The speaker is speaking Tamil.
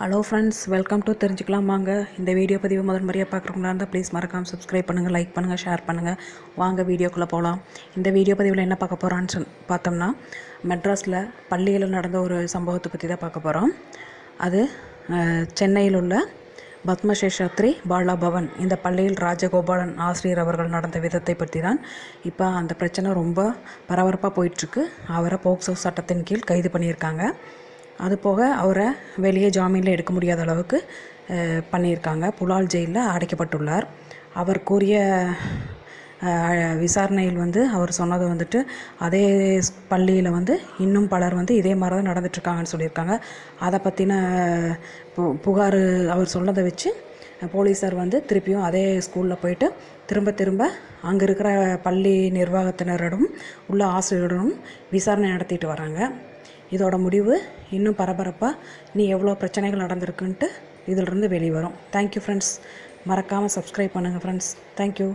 ஹலோ ஃப்ரெண்ட்ஸ் வெல்கம் டு தெரிஞ்சுக்கலாம் வாங்க இந்த வீடியோ பதிவு முதல் முறையாக பார்க்குறவங்களா இருந்தால் ப்ளீஸ் மறக்காம சப்ஸ்கிரைப் பண்ணுங்கள் லைக் பண்ணுங்கள் ஷேர் பண்ணுங்கள் வாங்க வீடியோக்குள்ளே போகலாம் இந்த வீடியோ பதிவில் என்ன பார்க்க போகிறான்னு சொல் பார்த்தோம்னா மெட்ராஸில் பள்ளியில் நடந்த ஒரு சம்பவத்தை பற்றி தான் பார்க்க போகிறோம் அது சென்னையில் உள்ள பத்மசேஷாத்ரி பாலாபவன் இந்த பள்ளியில் ராஜகோபாலன் ஆசிரியர் அவர்கள் நடந்த விதத்தை பற்றி தான் இப்போ அந்த பிரச்சனை ரொம்ப பரபரப்பாக போயிட்டுருக்கு அவரை போக்சோ சட்டத்தின் கீழ் கைது பண்ணியிருக்காங்க அது போக அவரை வெளியே ஜாமீனில் எடுக்க முடியாத அளவுக்கு பண்ணியிருக்காங்க புலால் ஜெயிலில் அடைக்கப்பட்டுள்ளார் அவர் கூறிய விசாரணையில் வந்து அவர் சொன்னது வந்துட்டு அதே பள்ளியில் வந்து இன்னும் பலர் வந்து இதே மாதிரி தான் நடந்துட்டுருக்காங்கன்னு சொல்லியிருக்காங்க அதை பற்றின புகார் அவர் சொன்னதை வச்சு போலீஸார் வந்து திருப்பியும் அதே ஸ்கூலில் போயிட்டு திரும்ப திரும்ப அங்கே இருக்கிற பள்ளி நிர்வாகத்தினரிடம் உள்ள ஆசிரியரிடம் விசாரணை நடத்திட்டு வராங்க இதோட முடிவு இன்னும் பரபரப்பாக நீ எவ்வளோ பிரச்சனைகள் நடந்திருக்குன்ட்டு இதிலிருந்து வெளிவரும் தேங்க்யூ ஃப்ரெண்ட்ஸ் மறக்காமல் சப்ஸ்கிரைப் பண்ணுங்கள் ஃப்ரெண்ட்ஸ் தேங்க்யூ